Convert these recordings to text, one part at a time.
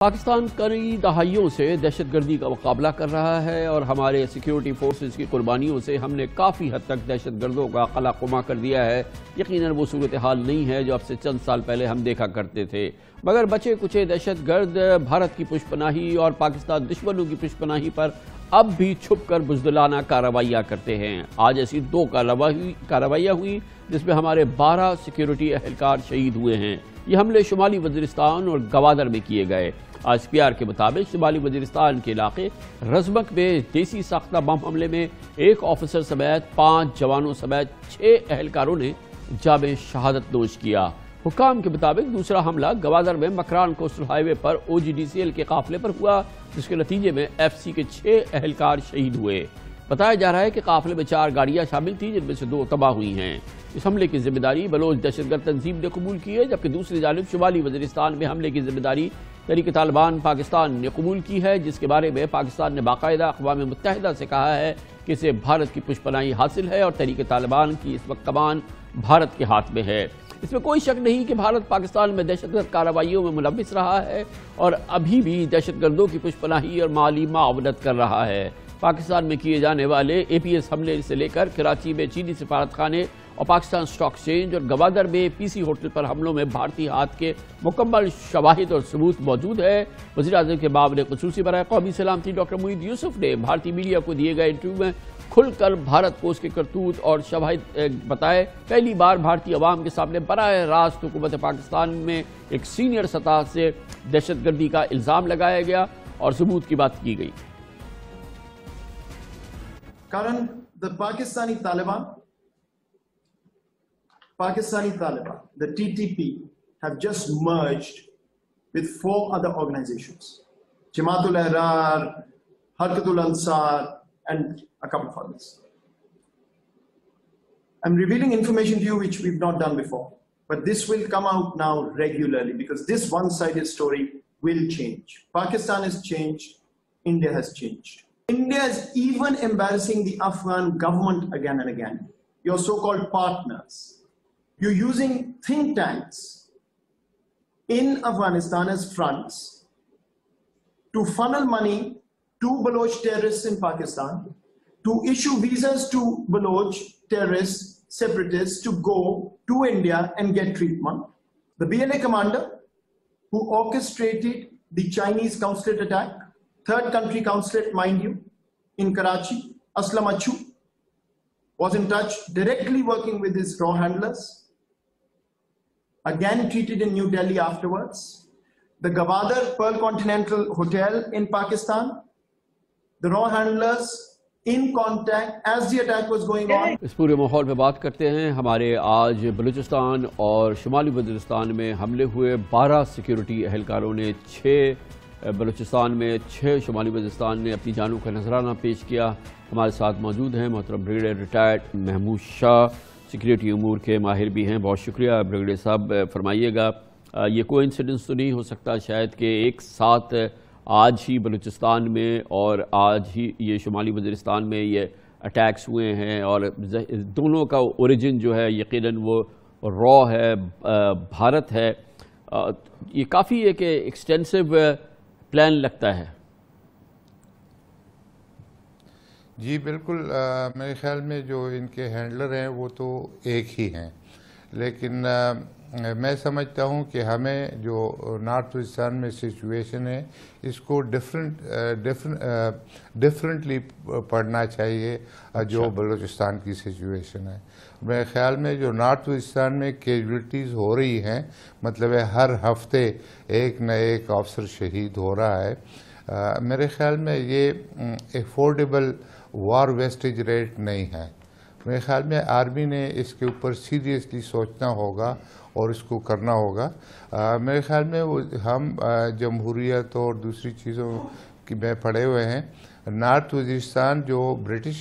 पाकिस्तान कई दहाइयों से दहशतगर्दी का मुकाबला कर रहा है और हमारे सिक्योरिटी फोर्सेज की कुर्बानियों से हमने काफ़ी हद तक दहशतगर्दों का कला कुमा कर दिया है यकीनन वो सूरत हाल नहीं है जो अब से चंद साल पहले हम देखा करते थे मगर बचे कुचे दहशतगर्द भारत की पुष्पनाही और पाकिस्तान दुश्मनों की पुष्पनाही पर अब भी छुप कर बुजदलाना कार्रवाइयाँ करते हैं आज ऐसी दो कार्रवाइयाँ हुई जिसमें हमारे बारह सिक्योरिटी एहलकार शहीद हुए हैं ये हमले शुमाली वजरिस्तान और गवादर में किए गए एस पी आर के मुताबिक शुमाली वजरस्तान के इलाके रजबक में देसी साख्ता बम हमले में एक ऑफिसर समेत पाँच जवानों समेत छः अहलकारों ने जाब शहादत दोष किया हुकाम के मुताबिक दूसरा हमला गवादर में मकरान कोस्टल हाईवे पर ओ जी डी सी एल के काफिले पर हुआ जिसके नतीजे में एफ सी के छः अहलकार शहीद हुए बताया जा रहा है कि काफिले में चार गाड़ियां शामिल थी जिनमें से दो तबाह हुई हैं इस हमले की जिम्मेदारी बलोच दहशतगर्द तंजीम ने कबूल की है जबकि दूसरी जानब शुमाली वजरिस्तान में हमले की जिम्मेदारी तरीके तालिबान पाकिस्तान ने कबूल की है जिसके बारे में पाकिस्तान ने बाकायदा अकवा मुतहदा से कहा है कि इसे भारत की पुष्पनाई हासिल है और तरीके तालिबान की इस वक्त कमान भारत के हाथ में है इसमें कोई शक नहीं कि भारत पाकिस्तान में दहशतगर्द कार्रवाइयों में मुलविस रहा है और अभी भी दहशतगर्दों की पुष्पनाही और माली मावनत कर रहा है पाकिस्तान में किए जाने वाले ए पी एस हमले से लेकर कराची में चीनी सिफारत खाने और पाकिस्तान स्टॉक एक्सचेंज और गवादर में पीसी होटल पर हमलों में भारतीय हाथ के मुकम्मल शवाहिद और सबूत मौजूद है वजी अजम के बाब ने खसूसी बरए कौमी सलामती डॉक्टर मुहीद यूसुफ ने भारतीय मीडिया को दिए गए इंटरव्यू में खुलकर भारत को उसके करतूत और शवाहिद बताए पहली बार भारतीय अवाम के सामने बर रास्त हुकूमत पाकिस्तान में एक सीनियर सतह से दहशत गर्दी का इल्ज़ाम लगाया गया और सबूत की बात की गई कारण the Pakistani Taliban Pakistani Taliban, the TTP, have just merged with four other organizations, Jamaatul Ahrar, Harkatul Ansar, and a couple of others. I'm revealing information to you which we've not done before, but this will come out now regularly because this one-sided story will change. Pakistan has changed, India has changed. India is even embarrassing the Afghan government again and again. Your so-called partners, you're using think tanks in Afghanistan as fronts to funnel money to Baloch terrorists in Pakistan, to issue visas to Baloch terrorists, separatists to go to India and get treatment. The B.N.A. commander who orchestrated the Chinese consulate attack, third country consulate, mind you, in Karachi, Aslam Achu, was in touch directly working with his raw handlers, again treated in New Delhi afterwards, the Gawadar Pearl Continental Hotel in Pakistan, the raw handlers in contact as the attack was going on is pure mahol pe baat karte hain hamare aaj baluchistan aur shumali baluchistan mein hamle hue 12 security ahlkaron ne 6 Balochistan में छः शुमाली बलूचिस्तान ने अपनी जानों का नजराना पेश किया हमारे साथ मौजूद हैं मोहतरम brigadier retired Mahmood Shah security अमूर के माहिर भी हैं बहुत शुक्रिया ब्रिगेडियर साहब फरमाइएगा ये कोई इंसिडेंस तो नहीं हो सकता शायद कि एक साथ आज ही बलूचिस्तान में और आज ही ये शुमाली वजरिस्तान में ये अटैक्स हुए हैं और दोनों का ओरिजिन जो है यकीनन वो रॉ है भारत है ये काफ़ी एक एक्सटेंसिव प्लान लगता है जी बिल्कुल आ, मेरे ख्याल में जो इनके हैंडलर हैं वो तो एक ही हैं लेकिन आ, मैं समझता हूं कि हमें जो नॉर्थ पाकिस्तान में सिचुएशन है इसको डिफरेंट डिफरेंट डिफरेंटली पढ़ना चाहिए अच्छा। जो बलूचिस्तान की सिचुएशन है मेरे ख्याल में जो नॉर्थ पाकिस्तान में कैजुअलिटीज़ हो रही हैं मतलब है हर हफ्ते एक न एक अफसर शहीद हो रहा है आ, मेरे ख़्याल में ये एफोर्डेबल वार वेस्टेज रेट नहीं है मेरे ख्याल में आर्मी ने इसके ऊपर सीरियसली सोचना होगा और इसको करना होगा आ, मेरे ख्याल में वो हम जमहूरीत और दूसरी चीज़ों की में पड़े हुए हैं नॉर्थ वजिस्तान जो ब्रिटिश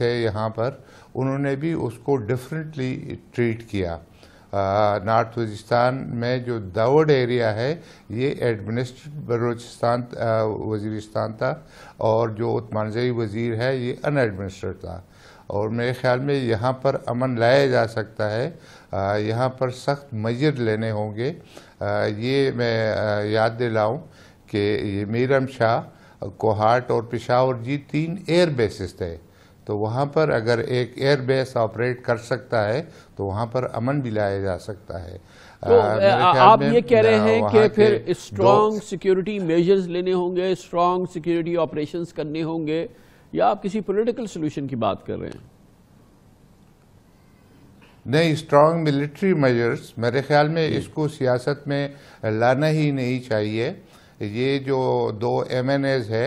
थे यहाँ पर उन्होंने भी उसको डिफरेंटली ट्रीट किया नॉर्थ वजिस्तान में जो दावड एरिया है ये एडमिनिस्ट्रेट बलोचिस्तान वजीरिस्तान था और जो उत्मानजई वज़ीर है ये अनएडमिनिस्ट्रेट था और मेरे ख्याल में यहाँ पर अमन लाया जा सकता है यहाँ पर सख्त मजर लेने होंगे ये मैं याद दिलाऊँ कि ये मीरम शाह कोहाट और पिशावर जी तीन एयर बेसिस थे तो वहाँ पर अगर एक एयरबेस ऑपरेट कर सकता है तो वहाँ पर अमन भी लाया जा सकता है तो आप ये कह रहे हैं कि फिर स्ट्रॉन्ग सिक्योरिटी मेजर्स लेने होंगे स्ट्रॉन्ग सिक्योरिटी ऑपरेशंस करने होंगे या आप किसी पॉलिटिकल सोल्यूशन की बात कर रहे हैं नहीं स्ट्रॉन्ग मिलिट्री मेजर्स मेरे ख्याल में इसको सियासत में लाना ही नहीं चाहिए ये जो दो एम एन एज है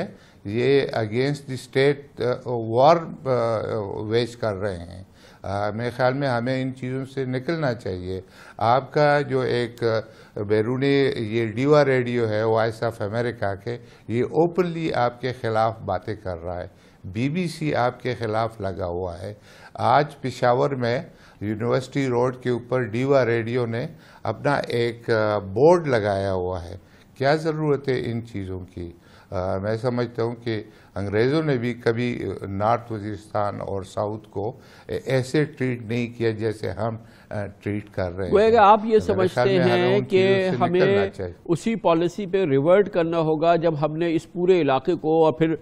ये against the state war wage कर रहे हैं uh, मेरे ख्याल में हमें इन चीज़ों से निकलना चाहिए आपका जो एक uh, बैरूनी ये डीवा रेडियो है वॉइस ऑफ अमेरिका के ये ओपनली आपके ख़िलाफ़ बातें कर रहा है बीबीसी आपके ख़िलाफ़ लगा हुआ है आज पिशावर में यूनिवर्सिटी रोड के ऊपर डीवा रेडियो ने अपना एक बोर्ड uh, लगाया हुआ है क्या ज़रूरत है इन चीज़ों की आ, मैं समझता हूँ कि अंग्रेज़ों ने भी कभी नॉर्थ वजीस्तान और साउथ को ऐसे ट्रीट नहीं किया जैसे हम ट्रीट कर रहे हैं आप ये तो समझते हैं कि हमें उसी पॉलिसी पे रिवर्ट करना होगा जब हमने इस पूरे इलाके को और फिर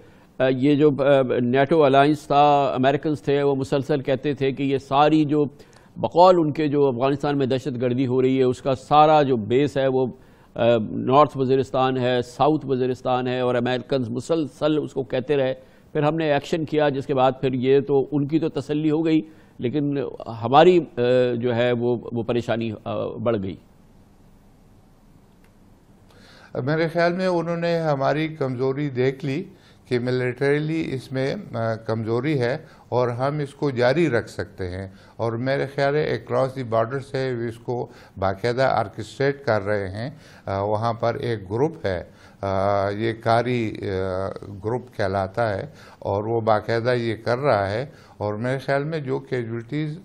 ये जो नेटो अलाइंस था अमेरिकन थे वो मुसलसल कहते थे कि ये सारी जो बकौल उनके जो अफगानिस्तान में दहशत गर्दी हो रही है उसका सारा जो बेस है वो नॉर्थ वजीरस्तान है साउथ वजीरस्तान है और अमेरिकन मुसलसल उसको कहते रहे फिर हमने एक्शन किया जिसके बाद फिर ये तो उनकी तो तसली हो गई लेकिन हमारी जो है वो वो परेशानी बढ़ गई मेरे ख्याल में उन्होंने हमारी कमज़ोरी देख ली कि मिलिटरीली इसमें कमज़ोरी है और हम इसको जारी रख सकते हैं और मेरे ख्याल है अक्रॉस दी बॉर्डर से इसको बाकायदा आर्किस्ट्रेट कर रहे हैं वहाँ पर एक ग्रुप है ये कारी ग्रुप कहलाता है और वो बाकायदा ये कर रहा है और मेरे ख्याल में जो कैजुलटीज़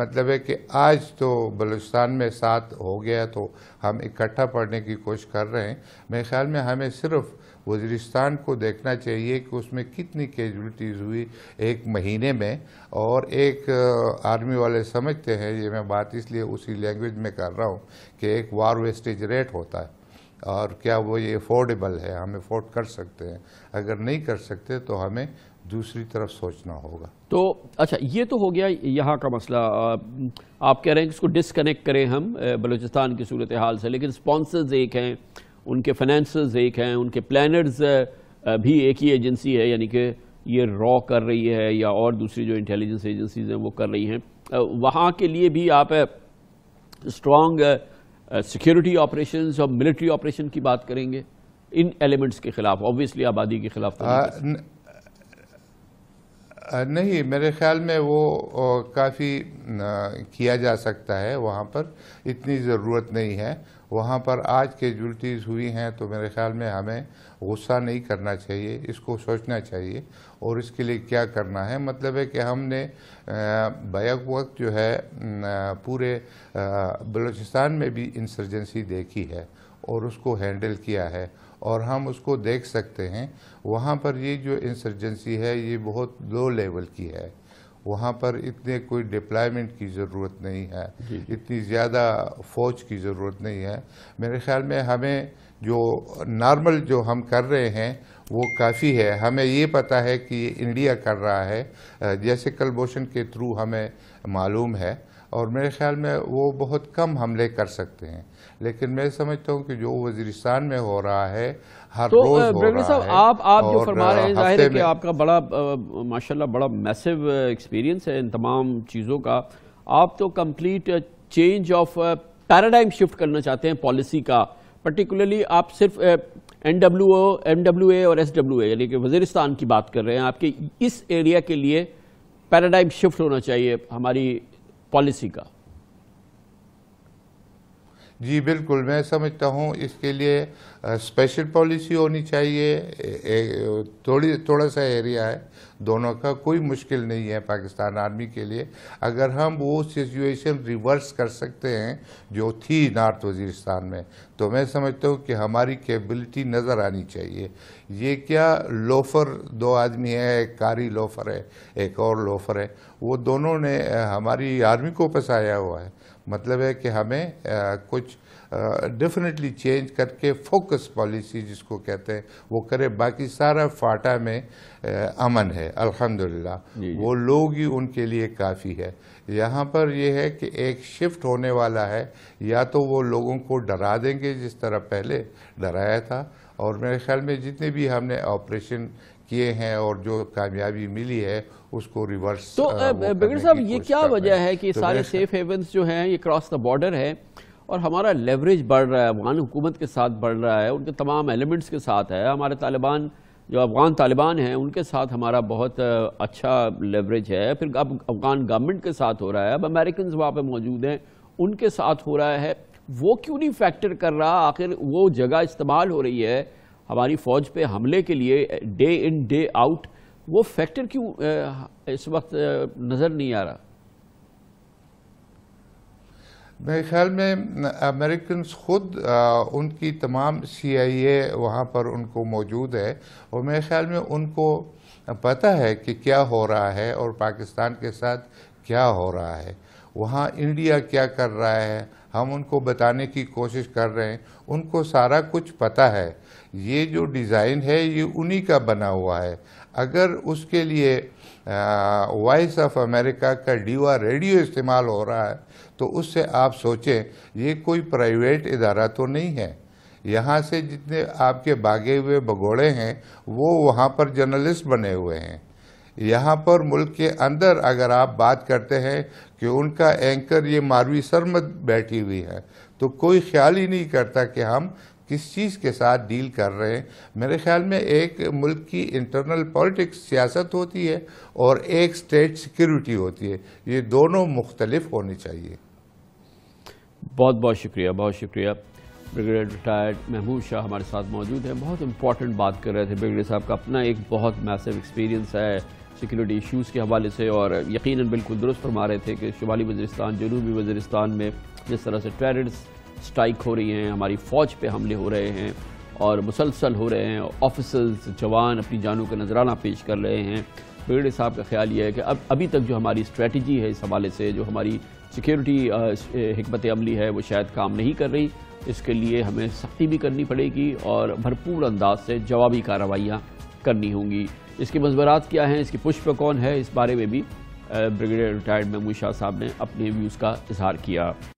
मतलब है कि आज तो बलूचिस्तान में साथ हो गया तो हम इकट्ठा पढ़ने की कोशिश कर रहे हैं मेरे ख्याल में हमें सिर्फ़ वजरिस्तान को देखना चाहिए कि उसमें कितनी कैजुलटीज़ हुई एक महीने में और एक आर्मी वाले समझते हैं ये मैं बात इसलिए उसी लैंग्वेज में कर रहा हूँ कि एक वार वेस्टेज रेट होता है और क्या वो ये अफोर्डेबल है हम अफोर्ड कर सकते हैं अगर नहीं कर सकते तो हमें दूसरी तरफ सोचना होगा तो अच्छा ये तो हो गया यहाँ का मसला आप कह रहे हैं कि इसको डिसकनेक्ट करें हम बलूचिस्तान की सूरत हाल से लेकिन स्पॉन्सर्स एक हैं उनके फाइनेंसर्स एक हैं उनके प्लानर्स भी एक ही एजेंसी है यानी कि ये रॉ कर रही है या और दूसरी जो इंटेलिजेंस एजेंसीज हैं वो कर रही हैं वहाँ के लिए भी आप स्ट्रॉन्ग सिक्योरिटी ऑपरेशन और मिलिट्री ऑपरेशन की बात करेंगे इन एलिमेंट्स के खिलाफ ऑब्वियसली आबादी के खिलाफ तो नहीं मेरे ख्याल में वो काफ़ी किया जा सकता है वहाँ पर इतनी ज़रूरत नहीं है वहाँ पर आज केजुलटीज़ हुई हैं तो मेरे ख्याल में हमें गुस्सा नहीं करना चाहिए इसको सोचना चाहिए और इसके लिए क्या करना है मतलब है कि हमने बैक वक्त जो है पूरे बलूचिस्तान में भी इंसर्जेंसी देखी है और उसको हैंडल किया है और हम उसको देख सकते हैं वहाँ पर ये जो इंसर्जेंसी है ये बहुत लो लेवल की है वहाँ पर इतने कोई डिप्लॉयमेंट की ज़रूरत नहीं है इतनी ज़्यादा फ़ौज की ज़रूरत नहीं है मेरे ख्याल में हमें जो नॉर्मल जो हम कर रहे हैं वो काफ़ी है हमें ये पता है कि ये इंडिया कर रहा है जैसे कलभूषण के थ्रू हमें मालूम है और मेरे ख्याल में वो बहुत कम हमले कर सकते हैं लेकिन मैं समझता हूँ कि जो वजीरिस्तान में हो रहा है हर तो रोज हो रहा आप आप जो फरमा रहे हैं जाहिर है कि आपका बड़ा माशाल्लाह बड़ा मैसिव एक्सपीरियंस है इन तमाम चीज़ों का आप तो complete change of paradigm shift करना चाहते हैं पॉलिसी का पर्टिकुलरली आप सिर्फ एन डब्ल्यू ओ ए और एस डब्ल्यू यानी कि वजीरिस्तान की बात कर रहे हैं आपके इस एरिया के लिए पैराडाइम शिफ्ट होना चाहिए हमारी पॉलिसी का जी बिल्कुल मैं समझता हूँ इसके लिए स्पेशल पॉलिसी होनी चाहिए ए, थोड़ी थोड़ा सा एरिया है दोनों का कोई मुश्किल नहीं है पाकिस्तान आर्मी के लिए अगर हम वो सिचुएशन रिवर्स कर सकते हैं जो थी नॉर्थ वजीरस्तान में तो मैं समझता हूँ कि हमारी कैपेबिलिटी नज़र आनी चाहिए ये क्या लोफर दो आदमी है एक कारी लोफर है एक और लोफर है वो दोनों ने हमारी आर्मी को फंसाया हुआ है मतलब है कि हमें कुछ डेफिनेटली चेंज करके फोकस पॉलिसी जिसको कहते हैं वो करे बाकी सारा फाटा में अमन है अल्हम्दुलिल्लाह वो लोग ही उनके लिए काफ़ी है यहाँ पर यह है कि एक शिफ्ट होने वाला है या तो वो लोगों को डरा देंगे जिस तरह पहले डराया था और मेरे ख्याल में जितने भी हमने ऑपरेशन किए हैं और जो कामयाबी मिली है उसको रिवर्स तो uh, बगड़ साहब ये क्या वजह है कि तो सारे सेफ हेवंस जो हैं ये क्रॉस द बॉर्डर है और हमारा लेवरेज बढ़ रहा है अफगान हुकूमत के साथ बढ़ रहा है उनके तमाम एलिमेंट्स के साथ है हमारे तालिबान जो अफगान तालिबान हैं उनके साथ हमारा बहुत अच्छा लेवरेज है फिर अब अफगान गवर्नमेंट के साथ हो रहा है अब अमेरिकन वहाँ पर मौजूद हैं उनके साथ हो रहा है वो क्यों नहीं फैक्टर कर रहा आखिर वो जगह इस्तेमाल हो रही है हमारी फ़ौज पे हमले के लिए डे इन डे आउट वो फैक्टर क्यों इस वक्त नज़र नहीं आ रहा मेरे ख्याल में अमेरिकन ख़ुद उनकी तमाम सी आई ए वहाँ पर उनको मौजूद है और मेरे ख्याल में उनको पता है कि क्या हो रहा है और पाकिस्तान के साथ क्या हो रहा है वहाँ इंडिया क्या कर रहा है हम उनको बताने की कोशिश कर रहे हैं उनको सारा कुछ पता है ये जो डिज़ाइन है ये उन्हीं का बना हुआ है अगर उसके लिए वॉइस ऑफ अमेरिका का डीवा रेडियो इस्तेमाल हो रहा है तो उससे आप सोचें ये कोई प्राइवेट इदारा तो नहीं है यहाँ से जितने आपके भागे हुए भगोड़े हैं वो वहाँ पर जर्नलिस्ट बने हुए हैं यहाँ पर मुल्क के अंदर अगर आप बात करते हैं कि उनका एंकर ये मारवी सरमद बैठी हुई है तो कोई ख्याल ही नहीं करता कि हम किस चीज़ के साथ डील कर रहे हैं मेरे ख्याल में एक मुल्क की इंटरनल पॉलिटिक्स सियासत होती है और एक स्टेट सिक्योरिटी होती है ये दोनों मुख्तलिफ होनी चाहिए बहुत बहुत शुक्रिया बहुत शुक्रिया ब्रिगेडियर रिटायर्ड महमूद शाह हमारे साथ मौजूद हैं बहुत इंपॉर्टेंट बात कर रहे थे ब्रिगेडियर साहब का अपना एक बहुत मैसिव एक्सपीरियंस है सिक्योरिटी इश्यूज़ के हवाले से और यकीन बिल्कुल दुरुस्त फरमा रहे थे कि शुमाली वजरस्तान जनूबी वजरस्तान में जिस तरह से टेररिस्ट स्ट्राइक हो रही हैं हमारी फ़ौज पर हमले हो रहे हैं और मुसलसल हो रहे हैं ऑफिसर्स जवान अपनी जानों का नजराना पेश कर रहे हैं बेड़े साहब का ख्याल ये है कि अब अभी तक जो हमारी स्ट्रेटजी है इस हवाले से जो हमारी सिक्योरिटी हमत अमली है वो शायद काम नहीं कर रही इसके लिए हमें सख्ती भी करनी पड़ेगी और भरपूर अंदाज से जवाबी कार्रवाइयाँ करनी होंगी इसके मजबरात क्या हैं इसकी पुष्प कौन है इस बारे में भी ब्रिगेडियर रिटायर्ड महमूद शाह साहब ने अपने व्यूज़ का इजहार किया